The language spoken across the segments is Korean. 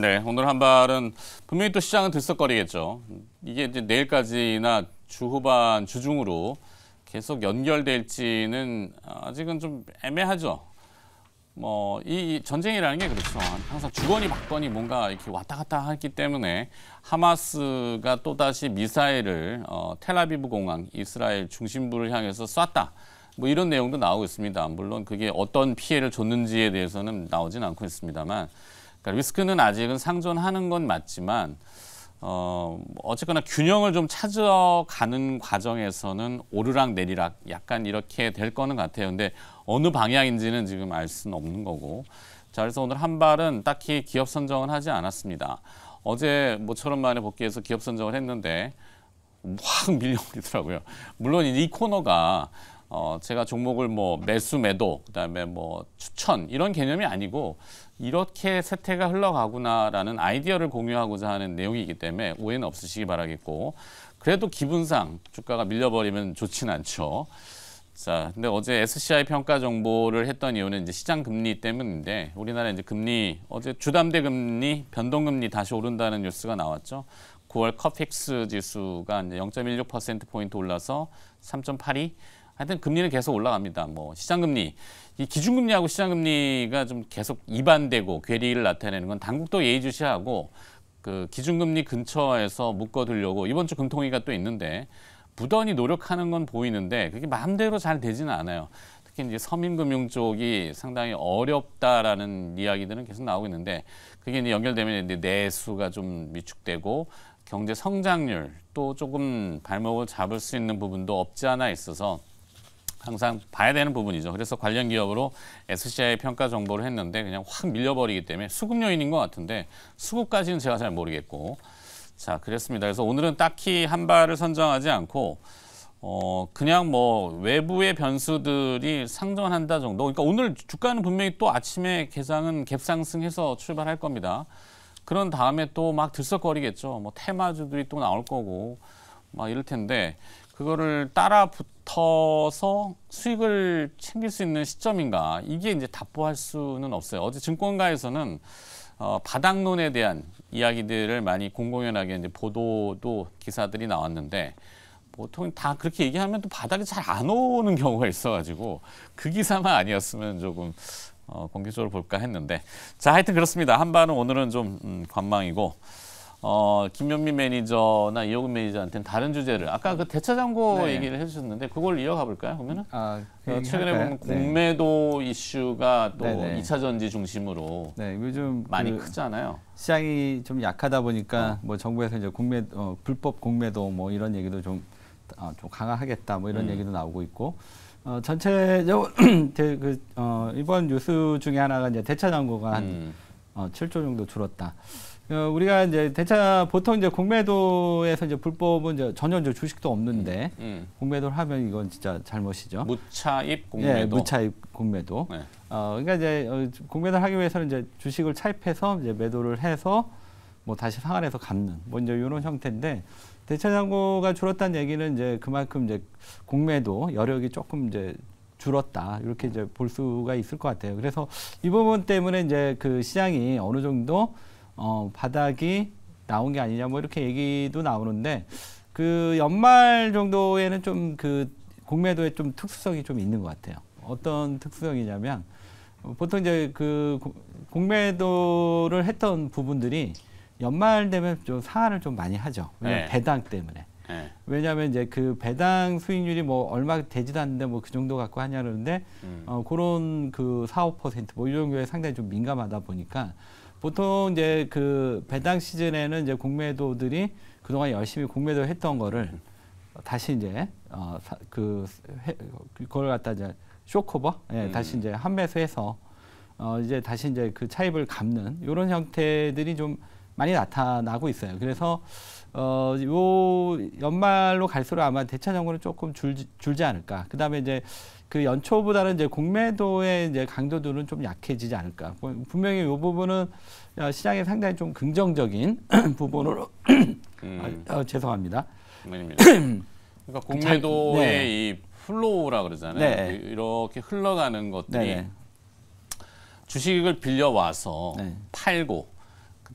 네, 오늘 한발은 분명히 또 시장은 들썩거리겠죠. 이게 이제 내일까지나 주 후반 주중으로 계속 연결될지는 아직은 좀 애매하죠. 뭐 이 전쟁이라는 게 그렇죠. 항상 주거니 받거니 뭔가 이렇게 왔다 갔다 하기 때문에 하마스가 또 다시 미사일을 어, 텔아비브 공항 이스라엘 중심부를 향해서 쐈다. 뭐 이런 내용도 나오고 있습니다. 물론 그게 어떤 피해를 줬는지에 대해서는 나오진 않고 있습니다만 그러니까 리스크는 아직은 상존하는 건 맞지만 어, 어쨌거나 균형을 좀 찾아가는 과정에서는 오르락 내리락 약간 이렇게 될 거는 같아요. 근데 어느 방향인지는 지금 알 수는 없는 거고. 자, 그래서 오늘 한발은 딱히 기업 선정은 하지 않았습니다. 어제 모처럼 만에 복귀해서 기업 선정을 했는데 확 밀려오르더라고요. 물론 이 코너가 어, 제가 종목을 뭐 매수 매도 그다음에 뭐 추천 이런 개념이 아니고 이렇게 세태가 흘러가구나라는 아이디어를 공유하고자 하는 내용이기 때문에 오해는 없으시기 바라겠고 그래도 기분상 주가가 밀려버리면 좋진 않죠. 자, 근데 어제 SCI 평가 정보를 했던 이유는 이제 시장 금리 때문인데 우리나라 이제 금리 어제 주담대 금리 변동 금리 다시 오른다는 뉴스가 나왔죠. 9월 컵픽스 지수가 이제 0.16% 포인트 올라서 3.82 하여튼 금리는 계속 올라갑니다. 뭐 시장금리, 이 기준금리하고 시장금리가 좀 계속 이반되고 괴리를 나타내는 건 당국도 예의주시하고 그 기준금리 근처에서 묶어두려고 이번 주 금통위가 또 있는데 부단히 노력하는 건 보이는데 그게 마음대로 잘 되지는 않아요. 특히 이제 서민금융 쪽이 상당히 어렵다라는 이야기들은 계속 나오고 있는데 그게 이제 연결되면 이제 내수가 좀 위축되고 경제 성장률 또 조금 발목을 잡을 수 있는 부분도 없지 않아 있어서 항상 봐야 되는 부분이죠. 그래서 관련 기업으로 SCI 평가 정보를 했는데 그냥 확 밀려버리기 때문에 수급 요인인 것 같은데 수급까지는 제가 잘 모르겠고 자 그랬습니다. 그래서 오늘은 딱히 한 발을 선정하지 않고 어 그냥 뭐 외부의 변수들이 상정한다 정도. 그러니까 오늘 주가는 분명히 또 아침에 개장은 갭상승해서 출발할 겁니다. 그런 다음에 또 막 들썩거리겠죠. 뭐 테마주들이 또 나올 거고 막 이럴 텐데 그거를 따라 붙어서 수익을 챙길 수 있는 시점인가 이게 이제 답보할 수는 없어요. 어제 증권가에서는 어, 바닥론에 대한 이야기들을 많이 공공연하게 이제 보도도 기사들이 나왔는데 보통 다 그렇게 얘기하면 또 바닥이 잘 안 오는 경우가 있어가지고 그 기사만 아니었으면 조금 어, 공개적으로 볼까 했는데 자 하여튼 그렇습니다. 한반은 오늘은 좀 음, 관망이고. 어, 김현미 매니저나 이호근 매니저한테는 다른 주제를 아까 그 대차장고 네. 얘기를 해주셨는데 그걸 이어가 볼까요? 그러면은 아, 그, 그 최근에 네. 보면 공매도 네. 이슈가 또 네, 네. 이차 전지 중심으로 네, 요즘 많이 그 크잖아요. 시장이 좀 약하다 보니까 어. 뭐 정부에서 이제 공매 어, 불법 공매도 뭐 이런 얘기도 좀, 어, 좀 강화하겠다 뭐 이런 음. 얘기도 나오고 있고 어, 전체적으로 그, 어, 이번 뉴스 중에 하나가 이제 대차장고가 한 음. 어, 7조 정도 줄었다. 어, 우리가 이제 대차 보통 이제 공매도에서 이제 불법은 이제 전혀 이제 주식도 없는데 음. 음. 공매도를 하면 이건 진짜 잘못이죠. 무차입 예, 공매도. 예, 무차입 공매도. 네. 어, 그러니까 이제 어, 공매도를 하기 위해서는 이제 주식을 차입해서 이제 매도를 해서 뭐 다시 상환해서 갚는 먼저 뭐 이런 형태인데 대차 장고가 줄었다는 얘기는 이제 그만큼 이제 공매도 여력이 조금 이제 줄었다 이렇게 이제 볼 수가 있을 것 같아요. 그래서 이 부분 때문에 이제 그 시장이 어느 정도 어, 바닥이 나온 게 아니냐 뭐 이렇게 얘기도 나오는데 그 연말 정도에는 좀 그공매도에좀 특수성이 좀 있는 것 같아요. 어떤 특수성이냐면 보통 이제 그 공매도를 했던 부분들이 연말 되면 좀 상한을 좀 많이 하죠. 왜냐면 네. 배당 때문에. 네. 왜냐하면 이제 그 배당 수익률이 뭐 얼마 되지도 않는데 뭐 그 정도 갖고 하냐 그러는데 음. 어, 그런 그 4, 5%뭐 이 정도에 상당히 좀 민감하다 보니까 보통 이제 그 배당 시즌에는 이제 공매도들이 그동안 열심히 공매도 했던 거를 다시 이제 어, 그 그걸 갖다 이제 쇼커버 예, 음. 다시 이제 한매수해서 어, 이제 다시 이제 그 차입을 갚는 이런 형태들이 좀 많이 나타나고 있어요. 그래서 어, 요 연말로 갈수록 아마 대차 정보는 조금 줄, 줄지 않을까. 그 다음에 이제 그 연초보다는 이제 공매도의 이제 강도들은 좀 약해지지 않을까. 뭐 분명히 요 부분은 어, 시장에 상당히 좀 긍정적인 부분으로 음. 아, 어, 죄송합니다. 그러니까 그 공매도의 네. 이 플로우라 그러잖아요. 네. 이렇게 흘러가는 것들이 네, 네. 주식을 빌려 와서 네. 팔고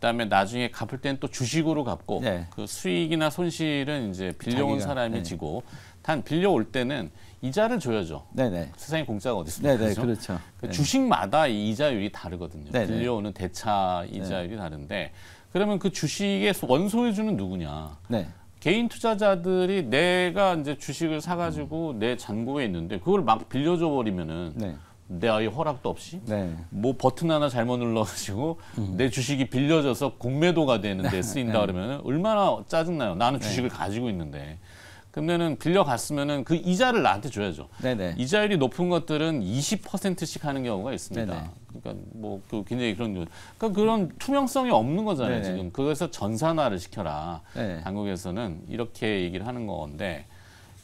그다음에 나중에 갚을 때는 또 주식으로 갚고 네. 그 수익이나 손실은 이제 빌려온 자기가, 사람이 네. 지고 단 빌려올 때는 이자를 줘야죠. 네네. 세상에 공짜가 어디 있습니까? 네네, 그렇죠. 그 주식마다 이자율이 다르거든요. 네네. 빌려오는 대차 이자율이 네 다른데 그러면 그 주식의 원소유주는 누구냐? 네. 개인 투자자들이 내가 이제 주식을 사가지고 음. 내 잔고에 있는데 그걸 막 빌려줘 버리면은 네. 내 아이 허락도 없이 네. 뭐 버튼 하나 잘못 눌러가지고 음. 내 주식이 빌려져서 공매도가 되는데 네. 쓰인다 네. 그러면 얼마나 짜증나요. 나는 네. 주식을 네. 가지고 있는데. 그러면은 빌려갔으면은 그 이자를 나한테 줘야죠. 네네. 이자율이 높은 것들은 20%씩 하는 경우가 있습니다. 네네. 네. 그러니까 뭐그 굉장히 그런 그러니까 그런 투명성이 없는 거잖아요. 네네. 지금 그래서 전산화를 시켜라. 당국에서는 이렇게 얘기를 하는 건데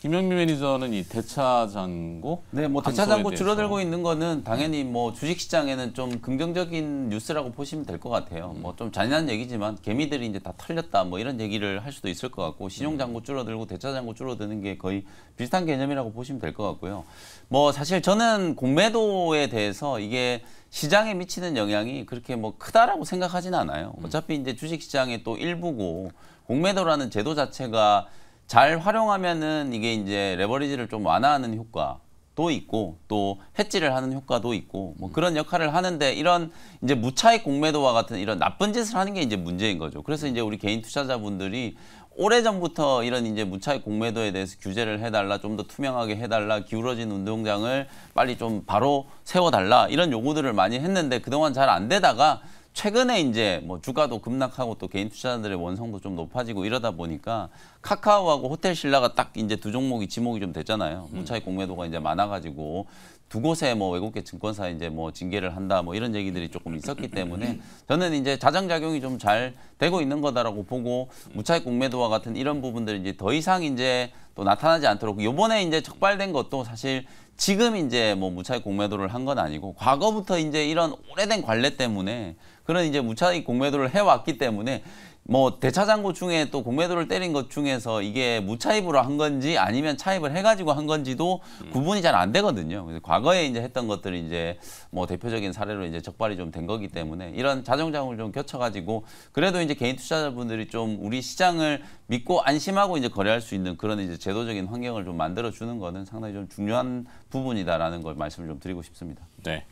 김영미 매니저는 이 대차장고? 네, 뭐 대차장고 줄어들고 있는 거는 당연히 뭐 주식시장에는 좀 긍정적인 뉴스라고 보시면 될 것 같아요. 음. 뭐좀 잔인한 얘기지만 개미들이 이제 다 털렸다 뭐 이런 얘기를 할 수도 있을 것 같고 신용장고 음. 줄어들고 대차장고 줄어드는 게 거의 비슷한 개념이라고 보시면 될 것 같고요. 뭐 사실 저는 공매도에 대해서 이게 시장에 미치는 영향이 그렇게 뭐 크다라고 생각하진 않아요. 음. 어차피 이제 주식시장의 또 일부고 공매도라는 제도 자체가 잘 활용하면은 이게 이제 레버리지를 좀 완화하는 효과도 있고 또 해지를 하는 효과도 있고 뭐 음. 그런 역할을 하는데 이런 이제 무차익 공매도와 같은 이런 나쁜 짓을 하는 게 이제 문제인 거죠. 그래서 이제 우리 개인 투자자분들이 오래전부터 이런 이제 무차익 공매도에 대해서 규제를 해달라, 좀 더 투명하게 해달라, 기울어진 운동장을 빨리 좀 바로 세워달라 이런 요구들을 많이 했는데 그동안 잘 안 되다가 최근에 이제 뭐 주가도 급락하고 또 개인 투자자들의 원성도 좀 높아지고 이러다 보니까 카카오하고 호텔 신라가 딱 이제 두 종목이 지목이 좀 됐잖아요. 음. 무차익 공매도가 이제 많아가지고 두 곳에 뭐 외국계 증권사 이제 뭐 징계를 한다 뭐 이런 얘기들이 조금 있었기 때문에 저는 이제 자정작용이좀 잘 되고 있는 거다라고 보고 무차익 공매도와 같은 이런 부분들이 이제 더 이상 이제 또 나타나지 않도록 요번에 이제 적발된 것도 사실 지금 이제 뭐 무차익 공매도를 한 건 아니고 과거부터 이제 이런 오래된 관례 때문에 그런 이제 무차익 공매도를 해왔기 때문에 뭐 대차장구 중에 또 공매도를 때린 것 중에서 이게 무차입으로 한 건지 아니면 차입을 해가지고 한 건지도 구분이 잘 안 되거든요. 그래서 과거에 이제 했던 것들이 이제 뭐 대표적인 사례로 이제 적발이 좀 된 거기 때문에 이런 자정장을 좀 겹쳐가지고 그래도 이제 개인 투자자분들이 좀 우리 시장을 믿고 안심하고 이제 거래할 수 있는 그런 이제 제도적인 환경을 좀 만들어 주는 거는 상당히 좀 중요한 부분이다라는 걸 말씀을 좀 드리고 싶습니다. 네,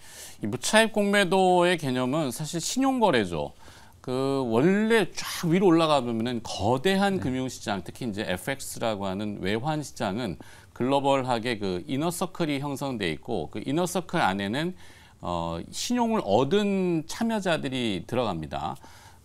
이 무차입 공매도의 개념은 사실 신용거래죠. 그 원래 쫙 위로 올라가면은 보 거대한 네. 금융시장, 특히 이제 FX라고 하는 외환 시장은 글로벌하게 그 이너서클이 형성돼 있고 그 이너서클 안에는 어, 신용을 얻은 참여자들이 들어갑니다.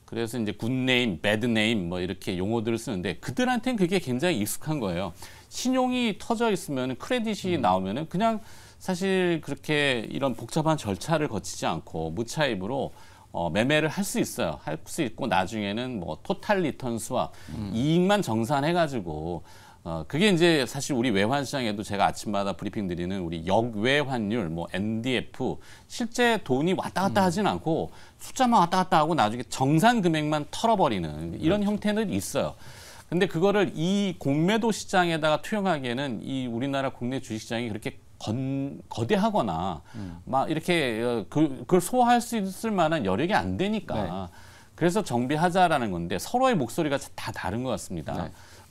그래서 이제 굿네임, 배드네임 뭐 이렇게 용어들을 쓰는데 그들한테는 그게 굉장히 익숙한 거예요. 신용이 터져 있으면 크레딧이 음. 나오면은 그냥 사실 그렇게 이런 복잡한 절차를 거치지 않고 무차입으로 어, 매매를 할 수 있어요. 할 수 있고 나중에는 뭐 토탈 리턴 수와 음. 이익만 정산해가지고 어, 그게 이제 사실 우리 외환 시장에도 제가 아침마다 브리핑 드리는 우리 역외 환율, 뭐 NDF 실제 돈이 왔다 갔다 음. 하진 않고 숫자만 왔다 갔다 하고 나중에 정산 금액만 털어버리는 이런 그렇죠. 형태는 있어요. 근데 그거를 이 공매도 시장에다가 투영하기에는 이 우리나라 국내 주식시장이 그렇게 건, 거대하거나 음. 막 이렇게 어, 그, 그걸 소화할 수 있을 만한 여력이 안 되니까 네. 그래서 정비하자라는 건데 서로의 목소리가 다 다른 것 같습니다. 네.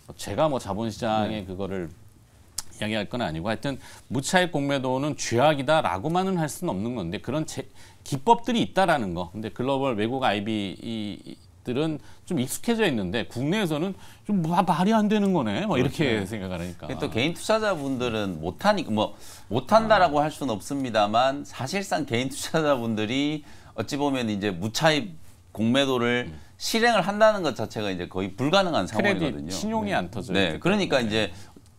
뭐 제가 뭐 자본시장의 네. 그거를 이야기할 건 아니고 하여튼 무차익 공매도는 죄악이다라고만은 할 수는 없는 건데 그런 제, 기법들이 있다라는 거. 근데 글로벌 외국 IB 이, e 것들은 좀 익숙해져 있는데 국내에서는 좀 말이 안 되는 거네. 뭐 이렇게 그렇죠. 네. 생각하니까. 또 개인 투자자분들은 못하니까 뭐 못한다라고 할 수는 없습니다만 사실상 개인 투자자분들이 어찌 보면 이제 무차입 공매도를 음. 실행을 한다는 것 자체가 이제 거의 불가능한 상황이거든요. 신용이 네. 안 터져요. 네, 그러니까 네. 이제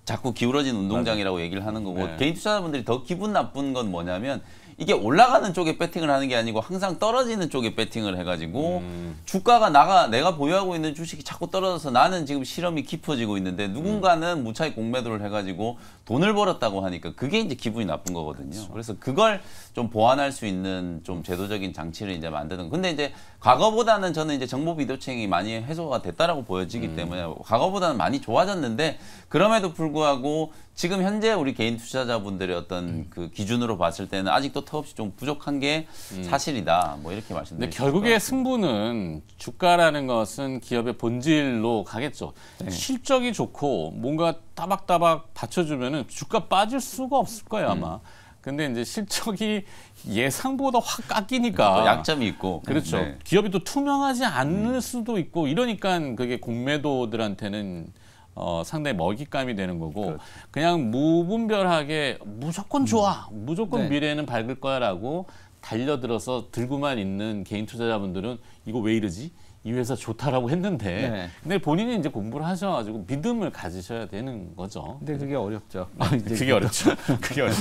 자꾸 기울어진 운동장이라고 맞아요. 얘기를 하는 거고 네. 개인 투자자분들이 더 기분 나쁜 건 뭐냐면 이게 올라가는 쪽에 배팅을 하는 게 아니고 항상 떨어지는 쪽에 배팅을 해가지고 음. 주가가 나가 내가 보유하고 있는 주식이 자꾸 떨어져서 나는 지금 실험이 깊어지고 있는데 누군가는 음. 무차익 공매도를 해가지고 돈을 벌었다고 하니까 그게 이제 기분이 나쁜 거거든요. 그렇죠. 그래서 그걸 좀 보완할 수 있는 좀 제도적인 장치를 이제 만드는. 근데 이제 과거보다는 저는 이제 정보 비도칭이 많이 해소가 됐다라고 보여지기 음. 때문에 과거보다는 많이 좋아졌는데 그럼에도 불구하고 지금 현재 우리 개인 투자자분들의 어떤 음. 그 기준으로 봤을 때는 아직도 정도 없이좀 부족한 게 음. 사실이다. 뭐 이렇게 말씀드리고 네, 결국에 승부는 주가라는 것은 기업의 본질로 가겠죠. 네. 실적이 좋고 뭔가 따박따박 받쳐주면은 주가 빠질 수가 없을 거예요 아마. 음. 근데 이제 실적이 예상보다 확 깎이니까 약점이 있고 그렇죠. 네. 기업이 또 투명하지 않을 음. 수도 있고 이러니까 그게 공매도들한테는 어, 상당히 먹잇감이 되는 거고 그렇죠. 그냥 무분별하게 무조건 음. 좋아, 음. 무조건 네. 미래는 밝을 거야라고 달려들어서 들고만 있는 개인 투자자분들은 이거 왜 이러지? 이 회사 좋다라고 했는데 네. 근데 본인이 이제 공부를 하셔가지고 믿음을 가지셔야 되는 거죠. 근데 그게 어렵죠. 아, 그게 어렵죠. 그게 어렵죠.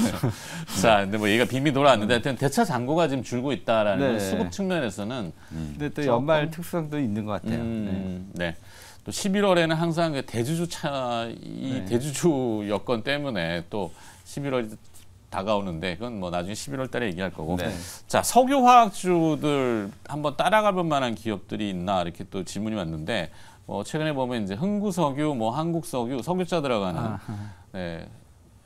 자, 근데 뭐 얘가 빔이 돌아왔는데 음. 하여튼 대차 잔고가 지금 줄고 있다라는 네. 수급 측면에서는 음. 근데 또 연말 특성도 있는 것 같아요. 음, 네. 네. 또 11월에는 항상 그 대주주 차이 네. 대주주 여건 때문에 또 11월 다가오는데 그건 뭐 나중에 11월 달에 얘기할 거고. 네. 자, 석유 화학주들 한번 따라갈 만한 기업들이 있나 이렇게 또 질문이 왔는데 뭐 최근에 보면 이제 흥구석유, 뭐 한국석유, 석유자 들어가는 아하. 네.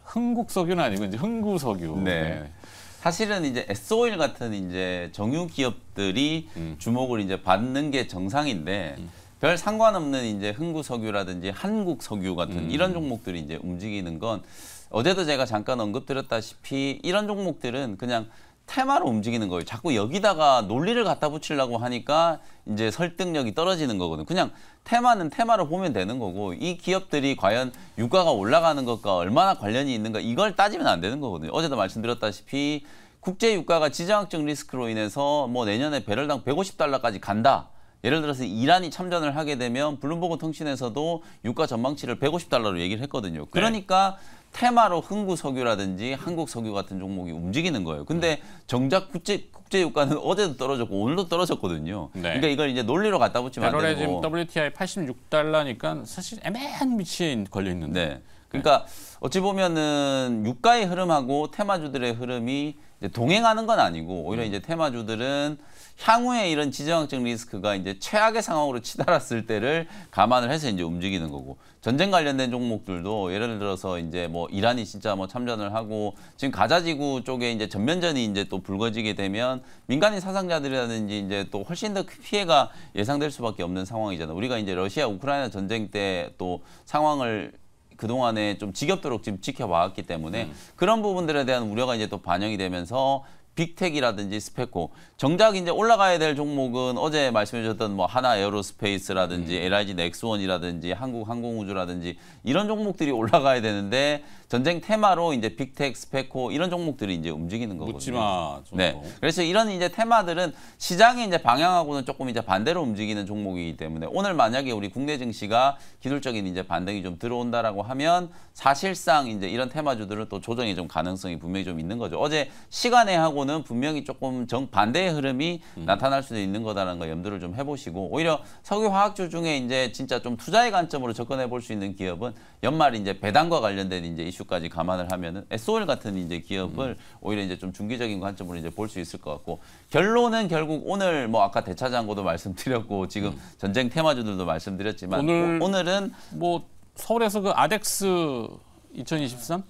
흥국석유는 아니고 이제 흥구석유. 네. 네. 사실은 이제 에스오일 같은 이제 정유 기업들이 음. 주목을 이제 받는 게 정상인데 음. 별 상관없는 이제 흥구 석유라든지 한국 석유 같은 음. 이런 종목들이 이제 움직이는 건 어제도 제가 잠깐 언급드렸다시피 이런 종목들은 그냥 테마로 움직이는 거예요. 자꾸 여기다가 논리를 갖다 붙이려고 하니까 이제 설득력이 떨어지는 거거든요. 그냥 테마는 테마로 보면 되는 거고 이 기업들이 과연 유가가 올라가는 것과 얼마나 관련이 있는가 이걸 따지면 안 되는 거거든요. 어제도 말씀드렸다시피 국제 유가가 지정학적 리스크로 인해서 뭐 내년에 배럴당 150달러까지 간다. 예를 들어서 이란이 참전을 하게 되면 블룸버그 통신에서도 유가 전망치를 150달러로 얘기를 했거든요. 네. 그러니까 네. 테마로 흥구 석유라든지 한국 석유 같은 종목이 움직이는 거예요. 근데 음. 정작 국제 국제 유가는 어제도 떨어졌고 오늘도 떨어졌거든요. 네. 그러니까 이걸 이제 논리로 갖다 붙이면 안 되고. 지금 WTI 86달러니까 사실 애매한 위치에 걸려 있는데. 네. 그러니까 어찌 보면은 유가의 흐름하고 테마주들의 흐름이 동행하는 건 아니고 오히려 음. 이제 테마주들은 향후에 이런 지정학적 리스크가 이제 최악의 상황으로 치달았을 때를 감안을 해서 이제 움직이는 거고 전쟁 관련된 종목들도 예를 들어서 이제 뭐 이란이 진짜 뭐 참전을 하고 지금 가자지구 쪽에 이제 전면전이 이제 또 불거지게 되면 민간인 사상자들이라든지 이제 또 훨씬 더 피해가 예상될 수밖에 없는 상황이잖아요. 우리가 이제 러시아 우크라이나 전쟁 때 또 상황을 그동안에 좀 지겹도록 지금 지켜왔기 때문에 음. 그런 부분들에 대한 우려가 이제 또 반영이 되면서 빅텍이라든지 스펙코 정작 이제 올라가야 될 종목은 어제 말씀해 주셨던 뭐 하나 에어로스페이스라든지 음. LIG 넥스원이라든지 한국항공우주라든지 이런 종목들이 올라가야 되는데 전쟁 테마로 이제 빅텍, 스펙코 이런 종목들이 이제 움직이는 거거든요. 묻지마. 네. 그래서 이런 이제 테마들은 시장의 이제 방향하고는 조금 이제 반대로 움직이는 종목이기 때문에 오늘 만약에 우리 국내 증시가 기술적인 이제 반등이 좀 들어온다라고 하면 사실상 이제 이런 테마주들은 또 조정이 좀 가능성이 분명히 좀 있는 거죠. 어제 시간에 하고 는 경우는 분명히 조금 정반대의 흐름이 음. 나타날 수도 있는 거다라는 거 염두를 좀 해보시고 오히려 석유화학주 중에 이제 진짜 좀 투자의 관점으로 접근해 볼 수 있는 기업은 연말 이제 배당과 관련된 이제 이슈까지 감안을 하면은 SOL 같은 이제 기업을 음. 오히려 이제 좀 중기적인 관점으로 이제 볼 수 있을 것 같고 결론은 결국 오늘 뭐 아까 대차장고도 말씀드렸고 지금 음. 전쟁 테마주들도 말씀드렸지만 오늘, 오늘은 뭐 서울에서 그 아덱스 2023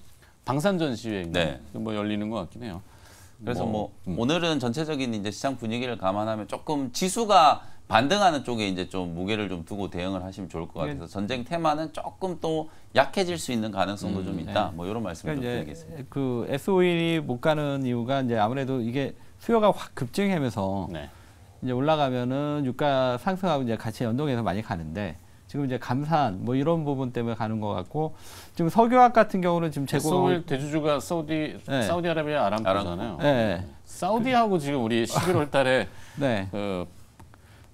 방산전 시회 인 네. 뭐 열리는 것 같긴 해요. 그래서 뭐, 뭐 음. 오늘은 전체적인 이제 시장 분위기를 감안하면 조금 지수가 반등하는 쪽에 이제 좀 무게를 좀 두고 대응을 하시면 좋을 것 네. 같아서 전쟁 테마는 조금 또 약해질 수 있는 가능성도 음, 좀 네. 있다. 네. 뭐 이런 말씀을 그러니까 좀 드리겠습니다. 그 SOEL이 못 가는 이유가 이제 아무래도 이게 수요가 확 급증하면서 네. 이제 올라가면은 유가 상승하고 이제 같이 연동해서 많이 가는데 지금 이제 감산 뭐 이런 부분 때문에 가는 것 같고 지금 석유학 같은 경우는 지금 제공 서울 대주주가 사우디 네. 사우디아라비아 아람코잖아요. 네. 사우디하고 지금 우리 11월달에 네. 그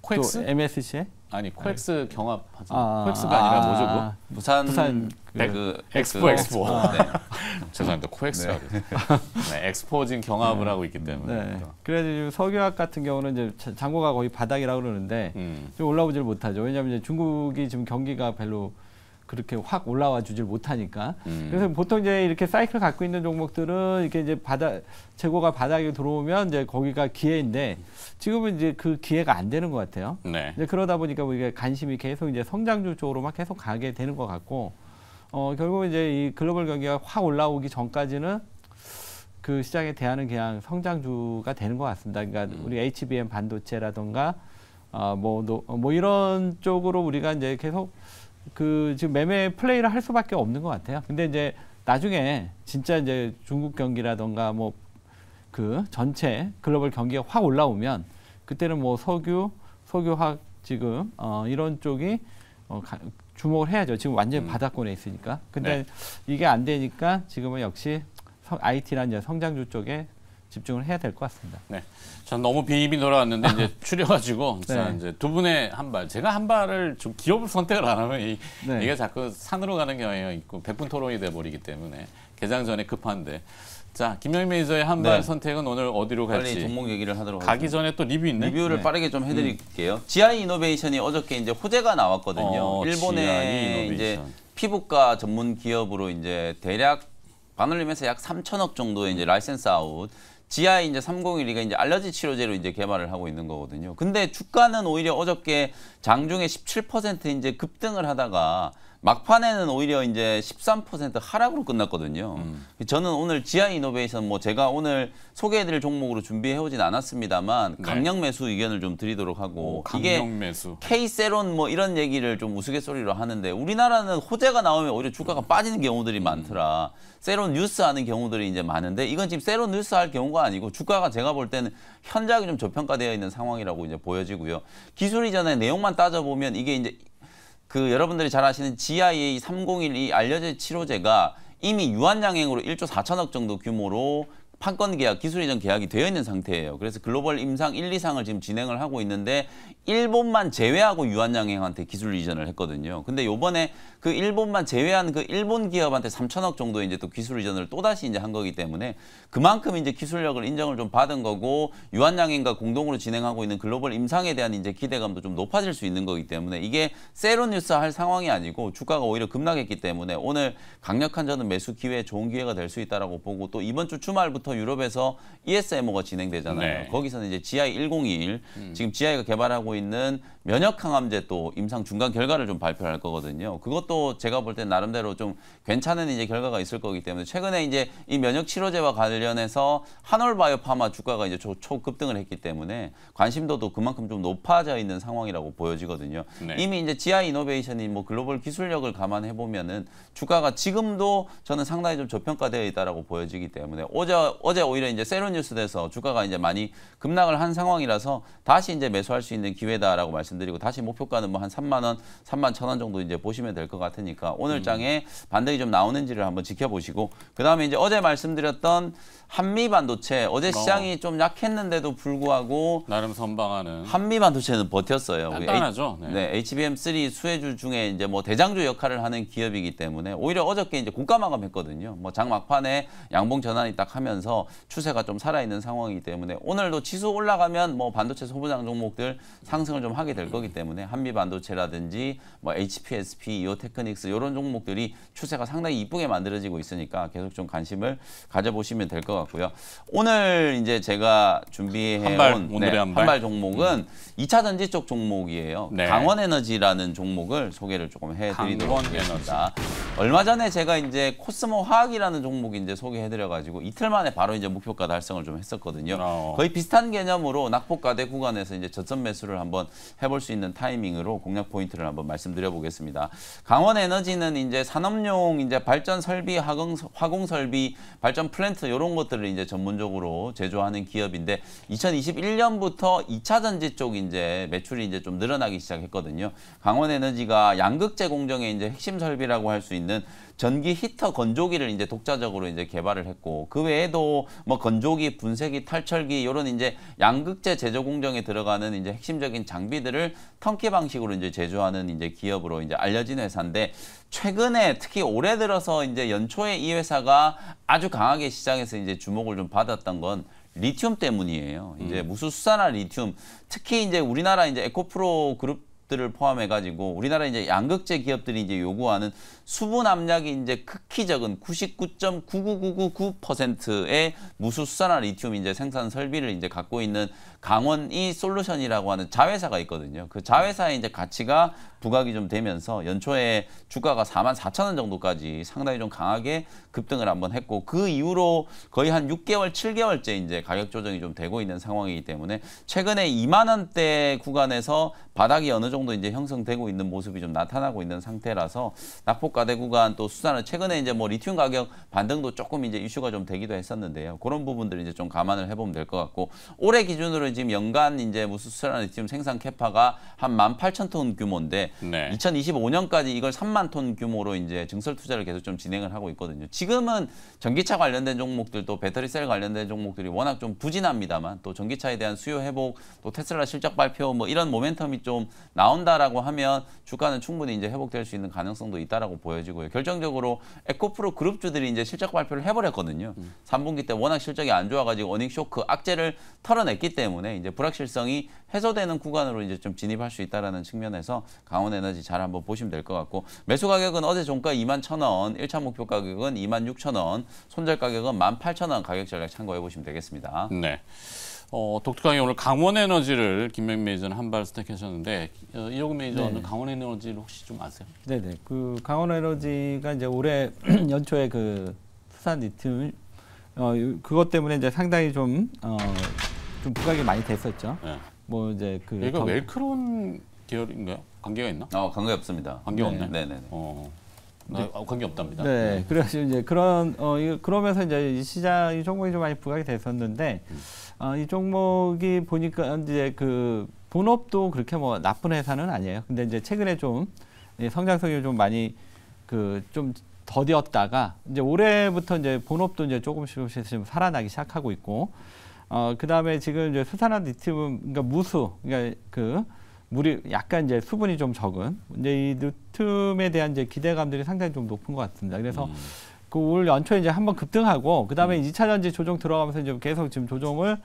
코엑스 m s c 아니 코엑스 네. 경합하죠. 아, 코엑스가 아, 니라 아, 아, 뭐죠? 뭐? 부산 부산 그, 그 엑스포 엑스포. 엑스포. 아. 네. 죄송합니다. 코엑스라 네. 네, 엑스포징 경합을 네. 하고 있기 때문에. 네. 그래서 석유학 같은 경우는 이제 장고가 거의 바닥이라고 그러는데 음. 좀 올라오질 못하죠. 왜냐하면 이제 중국이 지금 경기가 별로 그렇게 확 올라와 주질 못하니까. 음. 그래서 보통 이제 이렇게 사이클 갖고 있는 종목들은 이렇게 이제 바닥 재고가 바닥에 들어오면 이제 거기가 기회인데 지금은 이제 그 기회가 안 되는 것 같아요. 네. 이제 그러다 보니까 우리가 뭐 관심이 계속 이제 성장주 쪽으로 막 계속 가게 되는 것 같고. 어, 결국은 이제 이 글로벌 경기가 확 올라오기 전까지는 그 시장에 대하는 그냥 성장주가 되는 것 같습니다. 그러니까 음. 우리 HBM 반도체라던가 어뭐 노, 어, 뭐 이런 쪽으로 우리가 이제 계속 그 지금 매매 플레이를 할 수밖에 없는 것 같아요. 근데 이제 나중에 진짜 이제 중국 경기라던가 뭐 그 전체 글로벌 경기가 확 올라오면 그때는 뭐 석유, 석유화학 지금 어 이런 쪽이 어 가, 주목을 해야죠. 지금 완전히 음. 바닥권에 있으니까. 근데 네. 이게 안 되니까 지금은 역시 IT라는 성장주 쪽에 집중을 해야 될 것 같습니다. 네. 전 너무 비입이 돌아왔는데 이제 추려가지고 네. 이제 두 분의 한 발. 제가 한 발을 좀 기업을 선택을 안 하면 이, 네. 이게 자꾸 산으로 가는 경향이 있고 백분 토론이 돼 버리기 때문에 개장 전에 급한데 자, 김영희 매니저의 한발 네. 선택은 오늘 어디로 갈지. 빨리 종목 얘기를 하도록 가기 하겠습니다. 전에 또 리뷰 있네. 리뷰를 네. 빠르게 좀 음. 해드릴게요. 음. GI 이노베이션이 어저께 이제 호재가 나왔거든요. 어, 일본의 이제 피부과 전문 기업으로 이제 대략 바늘림에서 약 3천억 정도의 이제 라이센스 아웃. GI 이제 301이가 이제 알러지 치료제로 이제 개발을 하고 있는 거거든요. 근데 주가는 오히려 어저께 장중에 17% 이제 급등을 하다가 막판에는 오히려 이제 13% 하락으로 끝났거든요. 음. 저는 오늘 지하 이노베이션 뭐 제가 오늘 소개해드릴 종목으로 준비해 오진 않았습니다만 네. 강력 매수 의견을 좀 드리도록 하고 오, 이게 매수. K 세론 뭐 이런 얘기를 좀 우스갯소리로 하는데 우리나라는 호재가 나오면 오히려 주가가 음. 빠지는 경우들이 음. 많더라. 세론 뉴스 하는 경우들이 이제 많은데 이건 지금 세론 뉴스 할 경우가 아니고 주가가 제가 볼 때는 현저하게 좀 저평가되어 있는 상황이라고 이제 보여지고요. 기술 이전에 내용만 따져보면 이게 이제 그 여러분들이 잘 아시는 GIA 301이 알려질 치료제가 이미 유한양행으로 1조 4천억 정도 규모로 판권 계약, 기술 이전 계약이 되어 있는 상태예요. 그래서 글로벌 임상 1, 2상을 지금 진행을 하고 있는데 일본만 제외하고 유한양행한테 기술 이전을 했거든요. 근데 요번에 그 일본만 제외한 그 일본 기업한테 3천억 정도의 이제 또 기술 이전을 또다시 이제 한 거기 때문에 그만큼 이제 기술력을 인정을 좀 받은 거고 유한양행과 공동으로 진행하고 있는 글로벌 임상에 대한 이제 기대감도 좀 높아질 수 있는 거기 때문에 이게 세로 뉴스 할 상황이 아니고 주가가 오히려 급락했기 때문에 오늘 강력한 저는 매수 기회 좋은 기회가 될 수 있다라고 보고 또 이번 주 주말부터 유럽에서 ESMO가 진행되잖아요. 네. 거기서는 이제 GI 101 음. 지금 GI가 개발하고 있는 면역 항암제 또 임상 중간 결과를 좀 발표할 거거든요. 그것도 또 제가 볼 때 나름대로 좀 괜찮은 이제 결과가 있을 거기 때문에 최근에 이제 이 면역 치료제와 관련해서 한올바이오파마 주가가 이제 초, 급등을 했기 때문에 관심도도 그만큼 좀 높아져 있는 상황이라고 보여지거든요. 네. 이미 이제 지하 이노베이션이 뭐 글로벌 기술력을 감안해 보면은 주가가 지금도 저는 상당히 좀 저평가되어 있다라고 보여지기 때문에 어제 어제 오히려 이제 세로뉴스 돼서 주가가 이제 많이 급락을 한 상황이라서 다시 이제 매수할 수 있는 기회다라고 말씀드리고 다시 목표가는 뭐 한 3만 원, 3만 1천원 정도 이제 보시면 될 것 같아요. 같으니까 오늘 음. 장에 반등이 좀 나오는지를 한번 지켜보시고 그다음에 이제 어제 말씀드렸던 한미 반도체 어제 시장이 어. 좀 약했는데도 불구하고 나름 선방하는 한미 반도체는 버텼어요. 단단하죠. 네. 네, HBM3 수혜주 중에 이제 뭐 대장주 역할을 하는 기업이기 때문에 오히려 어저께 이제 고가 마감했거든요. 뭐 장 막판에 양봉 전환이 딱 하면서 추세가 좀 살아있는 상황이기 때문에 오늘도 지수 올라가면 뭐 반도체 소부장 종목들 상승을 좀 하게 될 거기 때문에 한미 반도체라든지 뭐 HPSP, 이오테크 테크닉스 이런 종목들이 추세가 상당히 이쁘게 만들어지고 있으니까 계속 좀 관심을 가져보시면 될 것 같고요. 오늘 이제 제가 준비해온 한발, 오늘의 네, 한발. 한발 종목은 음. 2차 전지 쪽 종목이에요. 네. 강원에너지라는 종목을 소개를 조금 해드리도록 하겠습니다. 얼마 전에 제가 이제 코스모 화학이라는 종목 이제 소개해드려가지고 이틀 만에 바로 이제 목표가 달성을 좀 했었거든요. 어. 거의 비슷한 개념으로 낙폭가대 구간에서 이제 저점 매수를 한번 해볼 수 있는 타이밍으로 공략 포인트를 한번 말씀드려보겠습니다. 강원 강원에너지는 이제 산업용 이제 발전 설비, 화공, 화공 설비, 발전 플랜트 이런 것들을 이제 전문적으로 제조하는 기업인데 2021년부터 2차 전지 쪽 이제 매출이 이제 좀 늘어나기 시작했거든요. 강원에너지가 양극재 공정의 이제 핵심 설비라고 할 수 있는 전기 히터 건조기를 이제 독자적으로 이제 개발을 했고 그 외에도 뭐 건조기, 분쇄기, 탈철기 이런 이제 양극재 제조 공정에 들어가는 이제 핵심적인 장비들을 턴키 방식으로 이제 제조하는 이제 기업으로 이제 알려진 회사인데 최근에 특히 올해 들어서 이제 연초에 이 회사가 아주 강하게 시장에서 이제 주목을 좀 받았던 건 리튬 때문이에요. 이제 음. 무수수산화 리튬 특히 이제 우리나라 이제 에코프로 그룹 들을 포함해 가지고 우리나라 이제 양극재 기업들이 이제 요구하는 수분 함량이 이제 극히 적은 99.99999%의 무수산화 리튬 이제 생산 설비를 이제 갖고 있는 강원이 솔루션이라고 하는 자회사가 있거든요. 그 자회사의 이제 가치가 부각이 좀 되면서 연초에 주가가 4만 4천 원 정도까지 상당히 좀 강하게 급등을 한번 했고 그 이후로 거의 한 6개월, 7개월째 이제 가격 조정이 좀 되고 있는 상황이기 때문에 최근에 2만 원대 구간에서 바닥이 어느 정도 이제 형성되고 있는 모습이 좀 나타나고 있는 상태라서 낙폭 고가대 구간 또 수산은 최근에 이제 뭐 리튬 가격 반등도 조금 이제 이슈가 좀 되기도 했었는데요. 그런 부분들 이제 좀 감안을 해보면 될 것 같고 올해 기준으로 지금 연간 이제 무슨 수산화 리튬 생산 캐파가 한 18,000톤 규모인데 네. 2025년까지 이걸 3만 톤 규모로 이제 증설 투자를 계속 좀 진행을 하고 있거든요. 지금은 전기차 관련된 종목들 또 배터리셀 관련된 종목들이 워낙 좀 부진합니다만 또 전기차에 대한 수요 회복 또 테슬라 실적 발표 뭐 이런 모멘텀이 좀 나온다라고 하면 주가는 충분히 이제 회복될 수 있는 가능성도 있다라고 보여지고요. 결정적으로 에코프로 그룹주들이 이제 실적 발표를 해버렸거든요. 음. 3분기 때 워낙 실적이 안 좋아가지고 어닝 쇼크 악재를 털어냈기 때문에 이제 불확실성이 해소되는 구간으로 이제 좀 진입할 수 있다라는 측면에서 강원에너지 잘 한번 보시면 될 것 같고 매수 가격은 어제 종가 2만 1천 원, 1차 목표 가격은 2만 6천 원, 손절 가격은 1만 8천 원 가격 전략 참고해 보시면 되겠습니다. 네. 어, 독특하게 오늘 강원 에너지를 김명민 매니저는 한발 스택하셨는데 어, 이호금 매니저는 네. 강원 에너지를 혹시 좀 아세요? 네네. 그 강원 에너지가 이제 올해 연초에 그 수산 리튬 어, 그것 때문에 이제 상당히 좀, 어, 좀 부각이 많이 됐었죠. 네. 뭐 이제 그 얘가 경... 웰크론 계열인가요? 관계가 있나? 어, 관계 없습니다. 관계 네. 없네. 네네. 어. 네. 관계 없답니다. 네, 네. 그래서 이제 그런 어 그러면서 이제 시장이 종목이 좀 많이 부각이 됐었는데 음. 아, 이 종목이 보니까 이제 그 본업도 그렇게 뭐 나쁜 회사는 아니에요. 근데 이제 최근에 좀 예, 성장성이 좀 많이 그 좀 더디었다가 이제 올해부터 이제 본업도 이제 조금씩 조금씩 좀 살아나기 시작하고 있고 어 그다음에 지금 이제 수산화 리튬 그러니까 무수 그러니까 그 물이 약간 이제 수분이 좀 적은 이제 이 리튬에 대한 이제 기대감들이 상당히 좀 높은 것 같습니다. 그래서 음. 그올 연초에 이제 한번 급등하고 그다음에 음. 2차 전지 조정 들어가면서 이제 계속 지금 조정을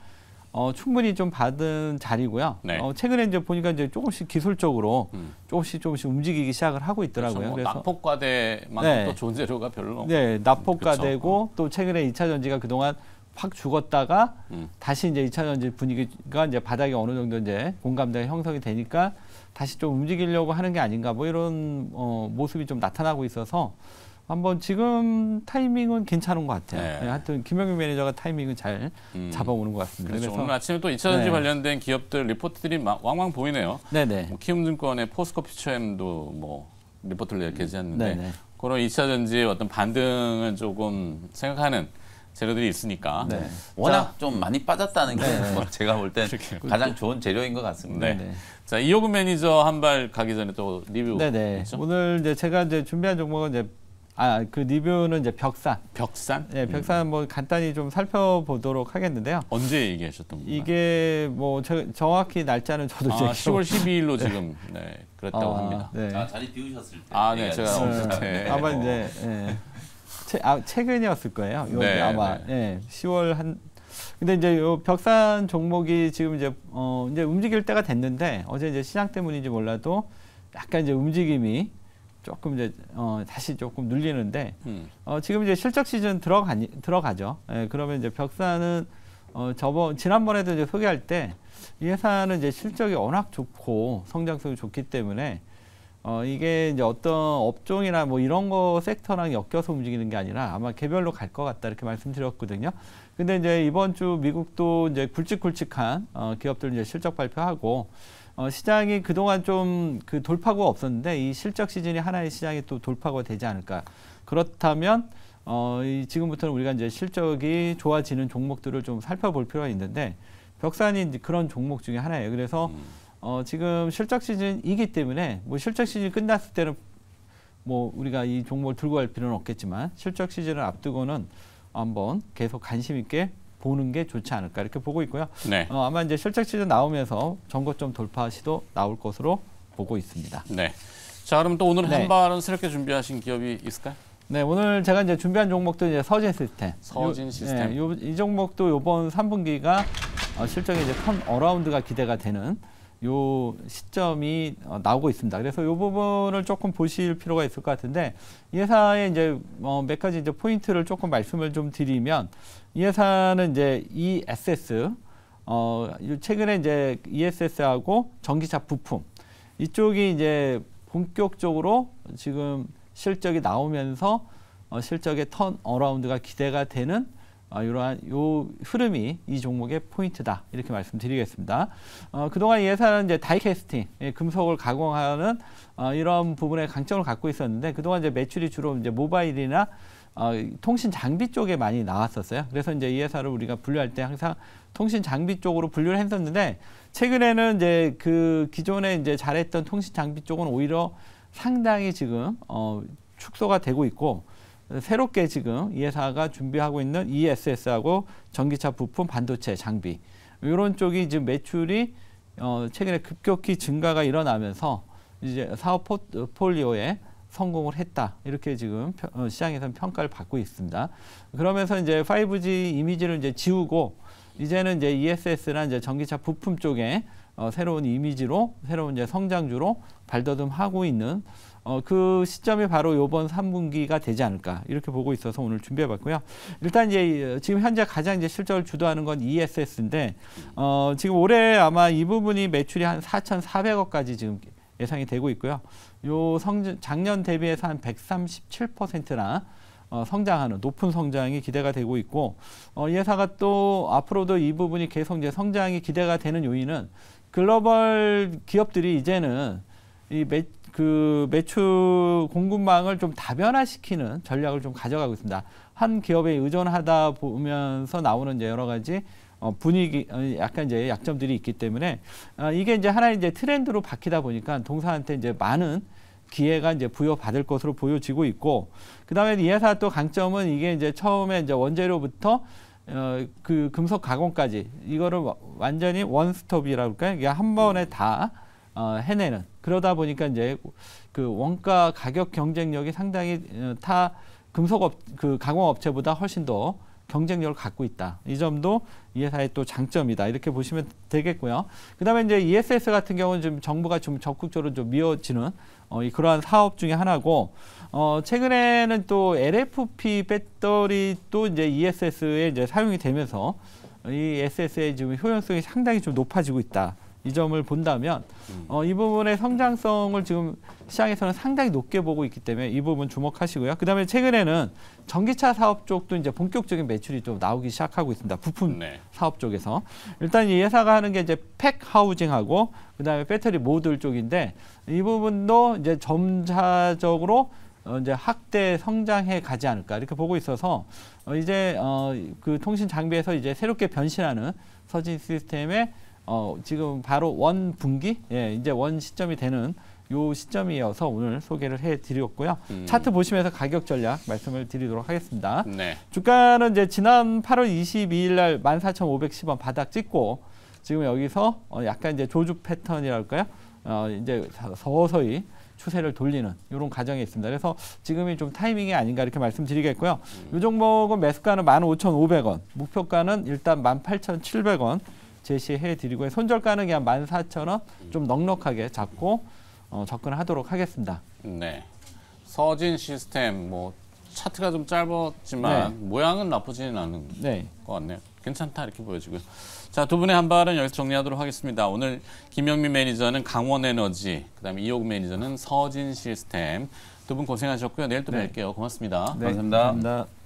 어, 충분히 좀 받은 자리고요. 네. 어, 최근에 이제 보니까 이제 조금씩 기술적으로 음. 조금씩 조금씩 움직이기 시작을 하고 있더라고요. 그렇죠. 뭐 그래서 낙폭과대만 네. 또 존재료가 별로. 네, 낙폭과대고 그또 어. 최근에 2차 전지가 그동안 확 죽었다가 음. 다시 이제 2차 전지 분위기가 이제 바닥이 어느 정도 이제 공감대가 형성이 되니까 다시 좀 움직이려고 하는 게 아닌가 뭐 이런 어, 모습이 좀 나타나고 있어서 한번 지금 타이밍은 괜찮은 것 같아요. 네. 네, 하여튼 김영규 매니저가 타이밍을 잘 음. 잡아오는 것 같습니다. 그렇죠. 그래서 오늘 아침에 또 2차전지 네. 관련된 기업들 리포트들이 왕왕 보이네요. 네네. 네. 뭐 키움증권의 포스코 퓨처엠도 뭐 리포트를 음. 게재했는데 네네. 그런 2차전지의 어떤 반등을 조금 생각하는 재료들이 있으니까 네. 워낙 자, 좀 많이 빠졌다는 게 네. 뭐 제가 볼 땐 가장 좋은 재료인 것 같습니다. 네. 네. 자 이호근 매니저 한 발 가기 전에 또 리뷰. 네네. 네. 오늘 이제 제가 이제 준비한 종목은 이제 아, 그 리뷰는 이제 벽산. 벽산? 네, 벽산 음. 뭐 간단히 좀 살펴보도록 하겠는데요. 언제 얘기하셨던 건가요? 이게 뭐 저, 정확히 날짜는 저도 아, 10월 12일로 네. 지금 네, 그랬다고 아, 합니다. 네. 아, 자리 비우셨을 때. 아, 네, 제가 없을 네. 때. 아마 어. 이제 네. 예. 채, 아, 최근이었을 거예요. 요, 네, 아마 네. 네, 예, 10월 한 근데 이제 요 벽산 종목이 지금 이제 어 이제 움직일 때가 됐는데 어제 이제 시장 때문인지 몰라도 약간 이제 움직임이 조금 이제 어, 다시 조금 늘리는데 음. 어, 지금 이제 실적 시즌 들어가 들어가죠. 예, 그러면 이제 벽사는 어, 저번 지난번에도 이제 소개할 때 이 회사는 이제 실적이 워낙 좋고 성장성이 좋기 때문에 어, 이게 이제 어떤 업종이나 뭐 이런 거 섹터랑 엮여서 움직이는 게 아니라 아마 개별로 갈 것 같다 이렇게 말씀드렸거든요. 근데 이제 이번 주 미국도 이제 굵직굵직한 어, 기업들 이제 실적 발표하고 어, 시장이 그동안 좀 그 돌파구가 없었는데 이 실적 시즌이 하나의 시장이 또 돌파구가 되지 않을까. 그렇다면 어, 이 지금부터는 우리가 이제 실적이 좋아지는 종목들을 좀 살펴볼 필요가 있는데 벽산이 그런 종목 중에 하나예요. 그래서 음. 어, 지금 실적 시즌이기 때문에 뭐 실적 시즌 끝났을 때는 뭐 우리가 이 종목을 들고 갈 필요는 없겠지만 실적 시즌을 앞두고는 한번 계속 관심 있게 보는 게 좋지 않을까 이렇게 보고 있고요. 네. 어, 아마 이제 실적 시즌 나오면서 전고점 돌파 시도 나올 것으로 보고 있습니다. 네. 자, 그럼 또 오늘 네. 한발은 새롭게 준비하신 기업이 있을까요? 네, 오늘 제가 이제 준비한 종목도 이제 서진 시스템. 서진 시스템. 요, 네, 요, 이 종목도 이번 3분기가 어, 실적에 이제 큰 어라운드가 기대가 되는 요 시점이 어, 나오고 있습니다. 그래서 요 부분을 조금 보실 필요가 있을 것 같은데 이 회사의 이제 어, 몇 가지 이제 포인트를 조금 말씀을 좀 드리면 이 회사는 이제 ESS 어 최근에 이제 ESS하고 전기차 부품 이쪽이 이제 본격적으로 지금 실적이 나오면서 어, 실적의 턴 어라운드가 기대가 되는 이러한 아, 요 흐름이 이 종목의 포인트다 이렇게 말씀드리겠습니다. 어, 그동안 예산은 이제 다이캐스팅 예, 금속을 가공하는 어, 이런 부분에 강점을 갖고 있었는데 그동안 이제 매출이 주로 이제 모바일이나 어, 통신 장비 쪽에 많이 나왔었어요. 그래서 이제 이 회사를 우리가 분류할 때 항상 통신 장비 쪽으로 분류를 했었는데 최근에는 이제 그 기존에 이제 잘했던 통신 장비 쪽은 오히려 상당히 지금 어, 축소가 되고 있고 새롭게 지금 이회사가 준비하고 있는 ESS하고 전기차 부품, 반도체, 장비 이런 쪽이 지금 매출이 어, 최근에 급격히 증가가 일어나면서 이제 사업 포트폴리오에 성공을 했다 이렇게 지금 어, 시장에서는 평가를 받고 있습니다. 그러면서 이제 5G 이미지를 이제 지우고 이제는 이제 ESS나 이제 전기차 부품 쪽에 어, 새로운 이미지로 새로운 이제 성장주로 발돋움하고 있는 어, 그 시점이 바로 요번 3분기가 되지 않을까 이렇게 보고 있어서 오늘 준비해봤고요. 일단 이제 지금 현재 가장 이제 실적을 주도하는 건 ESS인데 어, 지금 올해 아마 이 부분이 매출이 한 4,400억까지 지금 예상이 되고 있고요. 요성장 작년 대비해서 한 137%나 어, 성장하는 높은 성장이 기대가 되고 있고 어, 예사가 또 앞으로도 이 부분이 계속 이제 성장이 기대가 되는 요인은 글로벌 기업들이 이제는 이 매, 그 매출 공급망을 좀 다변화시키는 전략을 좀 가져가고 있습니다. 한 기업에 의존하다 보면서 나오는 이제 여러 가지 어, 분위기 어, 약간 이제 약점들이 있기 때문에 어, 이게 이제 하나의 이제 트렌드로 바뀌다 보니까 동사한테 이제 많은 기회가 이제 부여받을 것으로 보여지고 있고 그다음에 이 회사 또 강점은 이게 이제 처음에 이제 원재료부터 어, 그 금속 가공까지 이거를 완전히 원스톱이라 그럴까요? 이게 한 번에 다 어, 해내는 그러다 보니까 이제 그 원가 가격 경쟁력이 상당히 어, 타 금속업 그 가공업체보다 훨씬 더 경쟁력을 갖고 있다. 이 점도 이 회사의 또 장점이다. 이렇게 보시면 되겠고요. 그다음에 이제 ESS 같은 경우는 지금 정부가 좀 적극적으로 좀미워지는 어, 이 그러한 사업 중의 하나고 어, 최근에는 또 LFP 배터리 또 이제 ESS에 이제 사용이 되면서 이 e SS의 지금 효용성이 상당히 좀 높아지고 있다. 이 점을 본다면 어, 이 부분의 성장성을 지금 시장에서는 상당히 높게 보고 있기 때문에 이 부분 주목하시고요. 그다음에 최근에는 전기차 사업 쪽도 이제 본격적인 매출이 좀 나오기 시작하고 있습니다. 부품 네. 사업 쪽에서 일단 예 회사가 하는 게 이제 팩 하우징하고 그다음에 배터리 모듈 쪽인데 이 부분도 이제 점차적으로 어, 이제 확대 성장해 가지 않을까 이렇게 보고 있어서 어, 이제 어, 그 통신 장비에서 이제 새롭게 변신하는 서진 시스템의 어, 지금 바로 원 분기, 예, 이제 원 시점이 되는 요 시점이어서 오늘 소개를 해드렸고요. 음. 차트 보시면서 가격 전략 말씀을 드리도록 하겠습니다. 네. 주가는 이제 지난 8월 22일 날 14,510원 바닥 찍고 지금 여기서 어, 약간 이제 조주 패턴이랄까요? 어, 이제 서서히 추세를 돌리는 이런 과정이 있습니다. 그래서 지금이 좀 타이밍이 아닌가 이렇게 말씀드리겠고요. 음. 이 종목은 매수가는 15,500원, 목표가는 일단 18,700원, 제시해 드리고요. 손절 가능이 한 14,000원 좀 넉넉하게 잡고 어, 접근하도록 하겠습니다. 네. 서진 시스템 뭐 차트가 좀 짧았지만 네. 모양은 나쁘지는 않은 네. 것 같네요. 괜찮다 이렇게 보여지고요. 자, 두 분의 한 발은 여기서 정리하도록 하겠습니다. 오늘 김영민 매니저는 강원에너지, 그다음에 이옥 매니저는 서진 시스템 두 분 고생하셨고요. 내일 또 네. 뵐게요. 고맙습니다. 네. 네 감사합니다. 감사합니다.